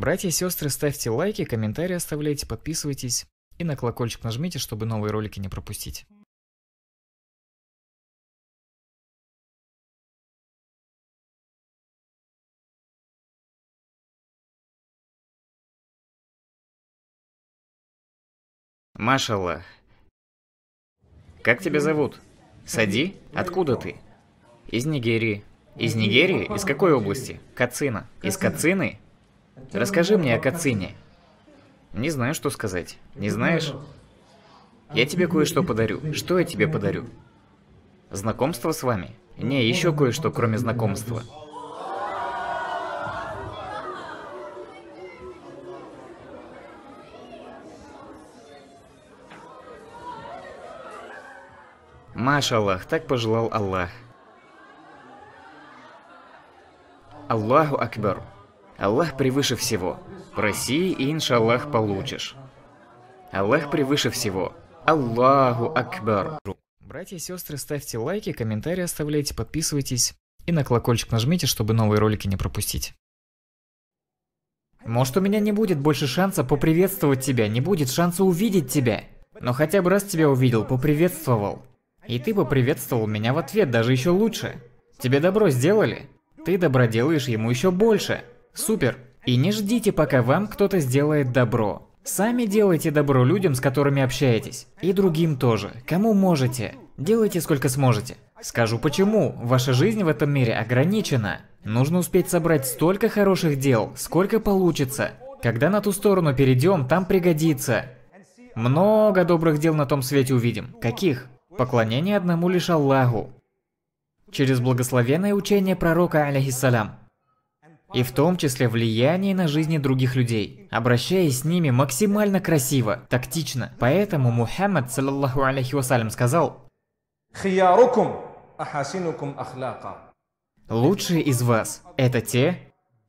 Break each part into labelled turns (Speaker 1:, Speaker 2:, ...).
Speaker 1: Братья и сестры, ставьте лайки, комментарии оставляйте, подписывайтесь и на колокольчик нажмите, чтобы новые ролики не пропустить. Машала, Как тебя зовут? Сади? Откуда ты? Из Нигерии. Из Нигерии? Из какой области? Кацина. Из Кацины? Расскажи мне о Кацине. Не знаю, что сказать. Не знаешь? Я тебе кое-что подарю. Что я тебе подарю? Знакомство с вами? Не, еще кое-что, кроме знакомства. Маш Аллах, так пожелал Аллах. Аллаху Акбару. Аллах превыше всего. Проси и иншаллах получишь. Аллах превыше всего. Аллаху Акбар. Братья и сестры, ставьте лайки, комментарии оставляйте, подписывайтесь и на колокольчик нажмите, чтобы новые ролики не пропустить. Может, у меня не будет больше шанса поприветствовать тебя, не будет шанса увидеть тебя. Но хотя бы раз тебя увидел, поприветствовал. И ты поприветствовал меня в ответ, даже еще лучше. Тебе добро сделали. Ты добро делаешь ему еще больше. Супер! И не ждите, пока вам кто-то сделает добро. Сами делайте добро людям, с которыми общаетесь. И другим тоже. Кому можете. Делайте сколько сможете. Скажу почему. Ваша жизнь в этом мире ограничена. Нужно успеть собрать столько хороших дел, сколько получится. Когда на ту сторону перейдем, там пригодится. Много добрых дел на том свете увидим. Каких? Поклонение одному лишь Аллаху. Через благословенное учение пророка, алейхиссалям, и в том числе влияние на жизни других людей, обращаясь с ними максимально красиво, тактично. Поэтому Мухаммад, саллаллаху алейхи вассалям, сказал, Лучшие из вас – это те,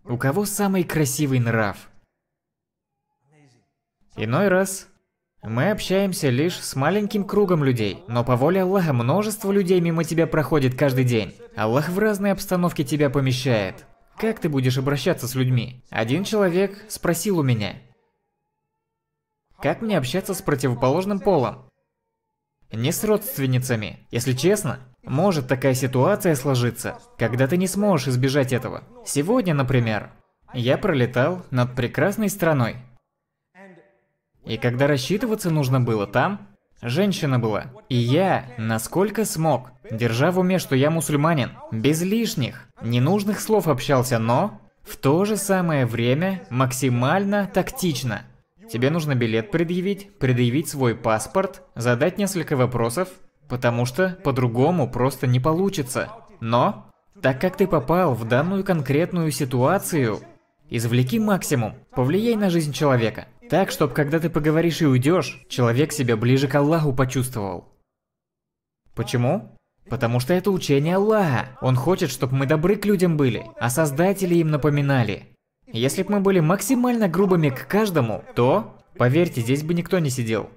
Speaker 1: у кого самый красивый нрав. Иной раз мы общаемся лишь с маленьким кругом людей, но по воле Аллаха множество людей мимо тебя проходит каждый день. Аллах в разные обстановки тебя помещает. Как ты будешь обращаться с людьми? Один человек спросил у меня. Как мне общаться с противоположным полом? Не с родственницами. Если честно, может такая ситуация сложиться, когда ты не сможешь избежать этого. Сегодня, например, я пролетал над прекрасной страной. И когда рассчитываться нужно было там, Женщина была. И я, насколько смог, держа в уме, что я мусульманин, без лишних, ненужных слов общался, но в то же самое время максимально тактично. Тебе нужно билет предъявить, предъявить свой паспорт, задать несколько вопросов, потому что по-другому просто не получится. Но, так как ты попал в данную конкретную ситуацию, извлеки максимум, повлияй на жизнь человека. Так, чтобы когда ты поговоришь и уйдешь, человек себя ближе к Аллаху почувствовал. Почему? Потому что это учение Аллаха. Он хочет, чтобы мы добры к людям были, а создатели им напоминали. Если бы мы были максимально грубыми к каждому, то, поверьте, здесь бы никто не сидел.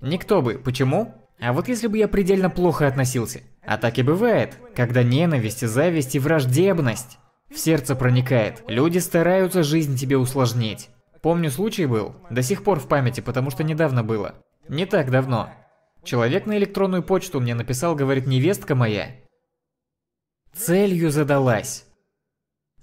Speaker 1: Никто бы. Почему? А вот если бы я предельно плохо относился. А так и бывает, когда ненависть, зависть и враждебность в сердце проникает. Люди стараются жизнь тебе усложнить. Помню, случай был, до сих пор в памяти, потому что недавно было. Не так давно. Человек на электронную почту мне написал, говорит, невестка моя. Целью задалась.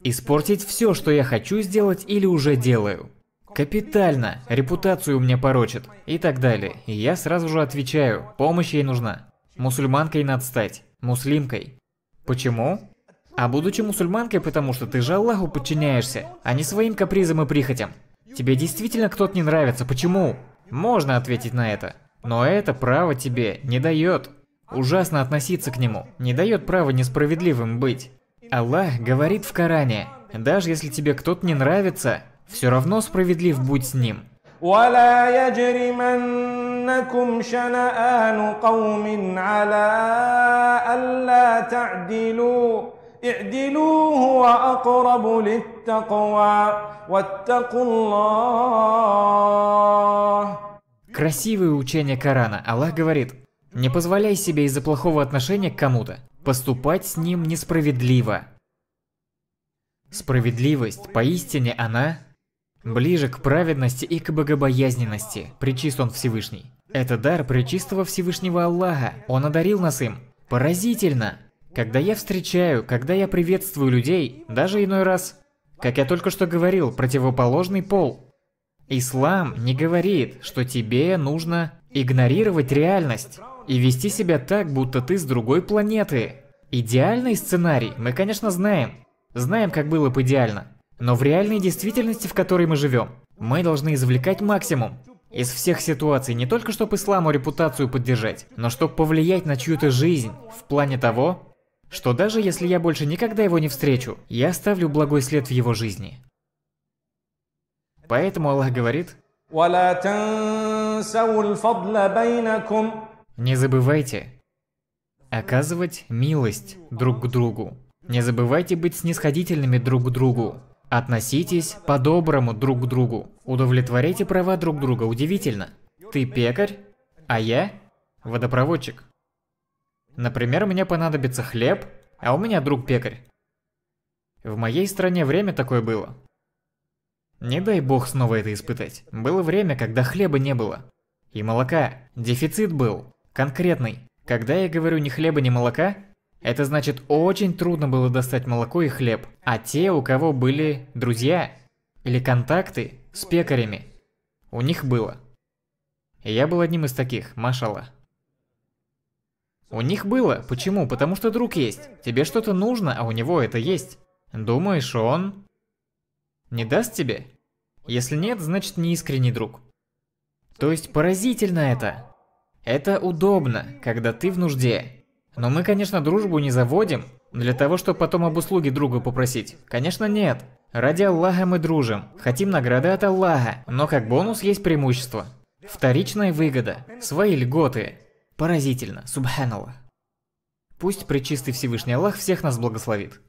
Speaker 1: Испортить все, что я хочу сделать или уже делаю. Капитально, репутацию у меня порочит и так далее. И я сразу же отвечаю, помощь ей нужна. Мусульманкой надо стать, муслимкой. Почему? А будучи мусульманкой, потому что ты же Аллаху подчиняешься, а не своим капризам и прихотям. Тебе действительно кто-то не нравится, почему? Можно ответить на это. Но это право тебе не дает. Ужасно относиться к нему, не дает права несправедливым быть. Аллах говорит в Коране, даже если тебе кто-то не нравится, все равно справедлив будь с ним. يجرمنكم شنآن للتقوى واتقوا الله Красивое учение Корана. Аллах говорит, не позволяй себе из-за плохого отношения к кому-то поступать с ним несправедливо. Справедливость, поистине она, ближе к праведности и к богобоязненности, причист он Всевышний. Это дар пречистого Всевышнего Аллаха, он одарил нас им. Поразительно! Когда я встречаю, когда я приветствую людей, даже иной раз как я только что говорил, противоположный пол. Ислам не говорит, что тебе нужно игнорировать реальность и вести себя так, будто ты с другой планеты. Идеальный сценарий мы, конечно, знаем. Знаем, как было бы идеально. Но в реальной действительности, в которой мы живем, мы должны извлекать максимум. Из всех ситуаций не только чтобы исламу репутацию поддержать, но чтобы повлиять на чью-то жизнь в плане того, что даже если я больше никогда его не встречу, я оставлю благой след в его жизни. Поэтому Аллах говорит, не забывайте оказывать милость друг к другу. Не забывайте быть снисходительными друг к другу. Относитесь по-доброму друг к другу. Удовлетворяйте права друг друга, удивительно. Ты пекарь, а я водопроводчик. Например, мне понадобится хлеб, а у меня друг пекарь. В моей стране время такое было. Не дай бог снова это испытать. Было время, когда хлеба не было. И молока. Дефицит был. Конкретный. Когда я говорю ни хлеба, ни молока, это значит очень трудно было достать молоко и хлеб. А те, у кого были друзья или контакты с пекарями, у них было. я был одним из таких, машала. У них было. Почему? Потому что друг есть. Тебе что-то нужно, а у него это есть. Думаешь, он... Не даст тебе? Если нет, значит не искренний друг. То есть поразительно это. Это удобно, когда ты в нужде. Но мы, конечно, дружбу не заводим. Для того, чтобы потом об услуге друга попросить. Конечно, нет. Ради Аллаха мы дружим. Хотим награды от Аллаха. Но как бонус есть преимущество. Вторичная выгода. Свои льготы. Поразительно, субханалла. Пусть пречистый Всевышний Аллах всех нас благословит.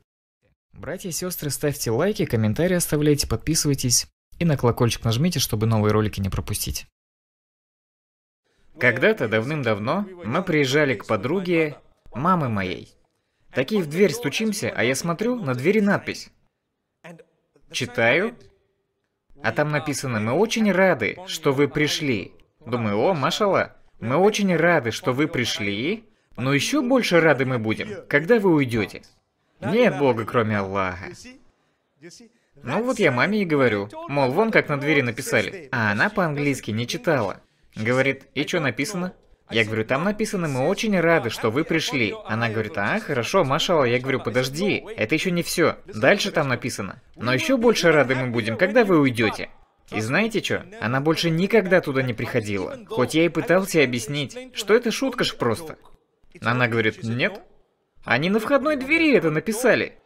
Speaker 1: Братья и сестры, ставьте лайки, комментарии оставляйте, подписывайтесь и на колокольчик нажмите, чтобы новые ролики не пропустить. Когда-то давным-давно мы приезжали к подруге мамы моей. Такие в дверь стучимся, а я смотрю, на двери надпись. Читаю, а там написано «Мы очень рады, что вы пришли». Думаю, о, машала. Мы очень рады, что вы пришли, но еще больше рады мы будем, когда вы уйдете. Нет Бога, кроме Аллаха. Ну вот я маме и говорю, мол, вон как на двери написали. А она по-английски не читала. Говорит, и что написано? Я говорю, там написано, мы очень рады, что вы пришли. Она говорит, а, хорошо, Машала. Я говорю, подожди, это еще не все. Дальше там написано. Но еще больше рады мы будем, когда вы уйдете. И знаете что? Она больше никогда туда не приходила. Хоть я и пытался объяснить, что это шутка ж просто. Она говорит, нет. Они на входной двери это написали.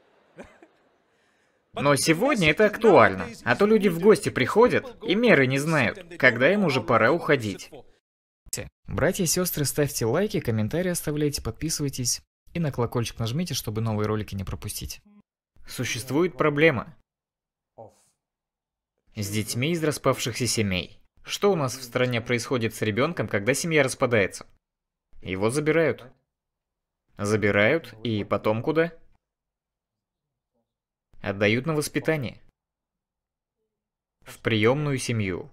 Speaker 1: Но сегодня это актуально, а то люди в гости приходят и меры не знают, когда им уже пора уходить. Братья и сестры, ставьте лайки, комментарии оставляйте, подписывайтесь и на колокольчик нажмите, чтобы новые ролики не пропустить. Существует проблема с детьми из распавшихся семей. Что у нас в стране происходит с ребенком, когда семья распадается? Его забирают. Забирают, и потом куда? Отдают на воспитание. В приемную семью.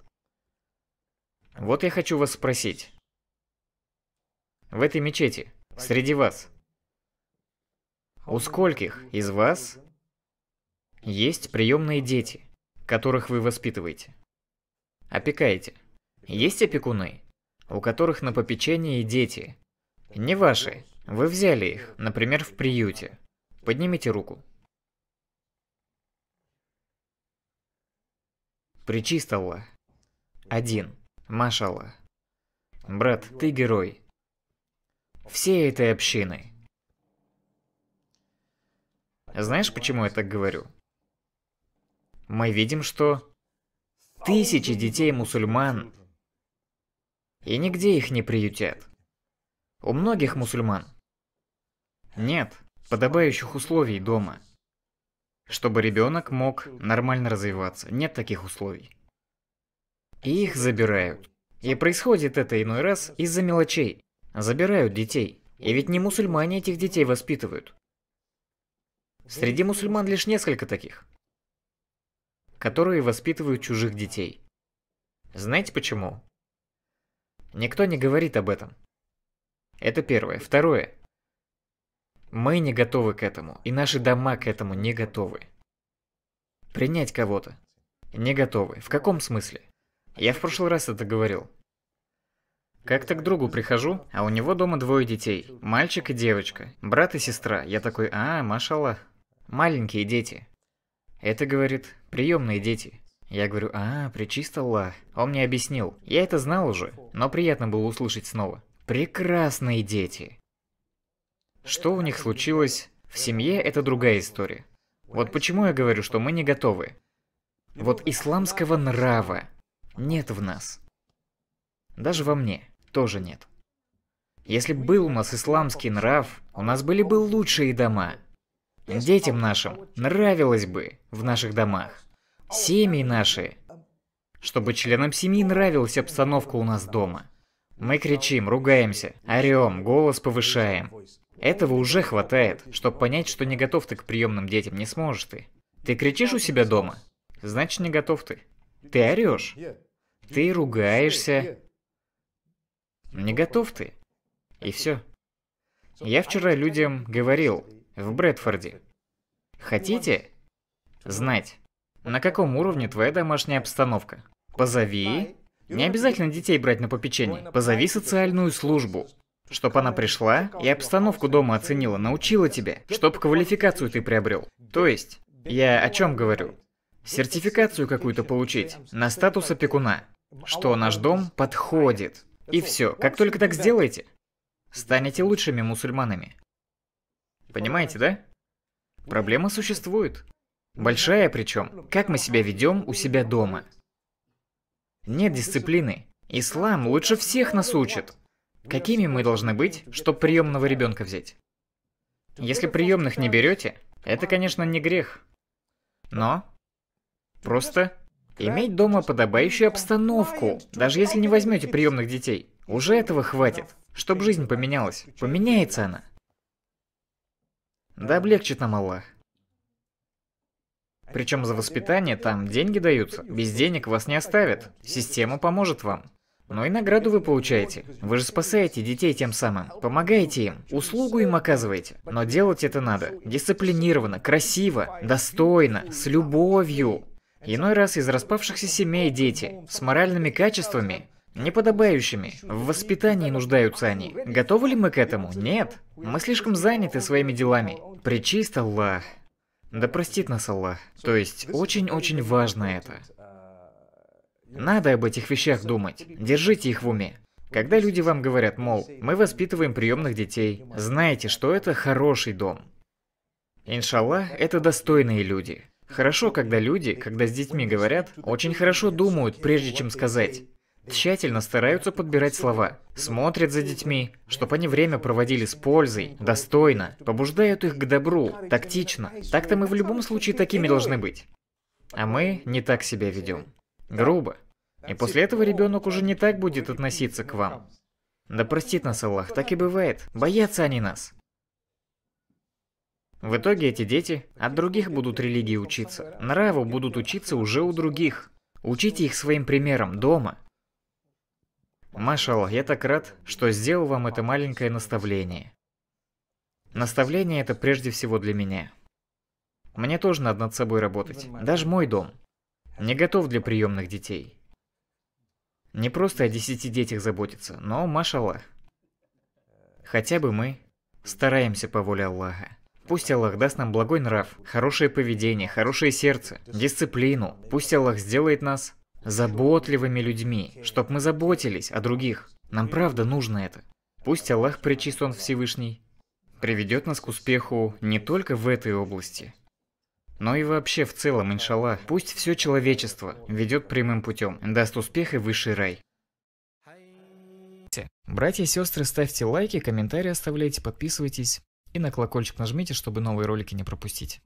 Speaker 1: Вот я хочу вас спросить. В этой мечети, среди вас, у скольких из вас есть приемные дети? которых вы воспитываете. Опекаете. Есть опекуны, у которых на попечении дети. Не ваши. Вы взяли их, например, в приюте. Поднимите руку. Причист Один. Машала. Брат, ты герой. Все этой общины. Знаешь, почему я так говорю? мы видим, что тысячи детей мусульман, и нигде их не приютят. У многих мусульман нет подобающих условий дома, чтобы ребенок мог нормально развиваться. Нет таких условий. И их забирают. И происходит это иной раз из-за мелочей. Забирают детей. И ведь не мусульмане этих детей воспитывают. Среди мусульман лишь несколько таких которые воспитывают чужих детей. Знаете почему? Никто не говорит об этом. Это первое. Второе. Мы не готовы к этому, и наши дома к этому не готовы. Принять кого-то. Не готовы. В каком смысле? Я в прошлый раз это говорил. Как-то к другу прихожу, а у него дома двое детей. Мальчик и девочка. Брат и сестра. Я такой, а, машаллах. Маленькие дети. Это, говорит, приемные дети. Я говорю, а, причист Аллах. Он мне объяснил. Я это знал уже, но приятно было услышать снова. Прекрасные дети. Что у них случилось в семье, это другая история. Вот почему я говорю, что мы не готовы. Вот исламского нрава нет в нас. Даже во мне тоже нет. Если был у нас исламский нрав, у нас были бы лучшие дома детям нашим нравилось бы в наших домах. Семьи наши. Чтобы членам семьи нравилась обстановка у нас дома. Мы кричим, ругаемся, орем, голос повышаем. Этого уже хватает, чтобы понять, что не готов ты к приемным детям, не сможешь ты. Ты кричишь у себя дома, значит не готов ты. Ты орешь, ты ругаешься, не готов ты. И все. Я вчера людям говорил, в Брэдфорде. Хотите знать, на каком уровне твоя домашняя обстановка? Позови... Не обязательно детей брать на попечение. Позови социальную службу. Чтоб она пришла и обстановку дома оценила, научила тебя. Чтоб квалификацию ты приобрел. То есть, я о чем говорю? Сертификацию какую-то получить на статус опекуна. Что наш дом подходит. И все. Как только так сделаете, станете лучшими мусульманами. Понимаете, да? Проблема существует. Большая причем. Как мы себя ведем у себя дома? Нет дисциплины. Ислам лучше всех нас учит. Какими мы должны быть, чтобы приемного ребенка взять? Если приемных не берете, это, конечно, не грех. Но просто иметь дома подобающую обстановку, даже если не возьмете приемных детей. Уже этого хватит, чтобы жизнь поменялась. Поменяется она. Да облегчит нам Аллах. Причем за воспитание там деньги даются. Без денег вас не оставят. Система поможет вам. Но и награду вы получаете. Вы же спасаете детей тем самым. Помогаете им. Услугу им оказываете. Но делать это надо. Дисциплинированно, красиво, достойно, с любовью. Иной раз из распавшихся семей дети с моральными качествами, неподобающими. В воспитании нуждаются они. Готовы ли мы к этому? Нет. Мы слишком заняты своими делами. Причист Аллах. Да простит нас Аллах. То есть, очень-очень важно это. Надо об этих вещах думать. Держите их в уме. Когда люди вам говорят, мол, мы воспитываем приемных детей, знайте, что это хороший дом. Иншаллах, это достойные люди. Хорошо, когда люди, когда с детьми говорят, очень хорошо думают, прежде чем сказать. Тщательно стараются подбирать слова, смотрят за детьми, чтобы они время проводили с пользой, достойно, побуждают их к добру, тактично. Так-то мы в любом случае такими должны быть. А мы не так себя ведем. Грубо. И после этого ребенок уже не так будет относиться к вам. Да простит нас Аллах, так и бывает. Боятся они нас. В итоге эти дети от других будут религии учиться. Нраву будут учиться уже у других. Учите их своим примером дома, Машаллах, я так рад, что сделал вам это маленькое наставление. Наставление это прежде всего для меня. Мне тоже надо над собой работать. Даже мой дом. Не готов для приемных детей. Не просто о десяти детях заботиться, но, машаллах. Хотя бы мы стараемся по воле Аллаха. Пусть Аллах даст нам благой нрав, хорошее поведение, хорошее сердце, дисциплину. Пусть Аллах сделает нас заботливыми людьми, чтобы мы заботились о других. Нам правда нужно это. Пусть Аллах причислен Всевышний, приведет нас к успеху не только в этой области, но и вообще в целом, иншаллах, пусть все человечество ведет прямым путем, даст успех и высший рай. Братья и сестры, ставьте лайки, комментарии оставляйте, подписывайтесь и на колокольчик нажмите, чтобы новые ролики не пропустить.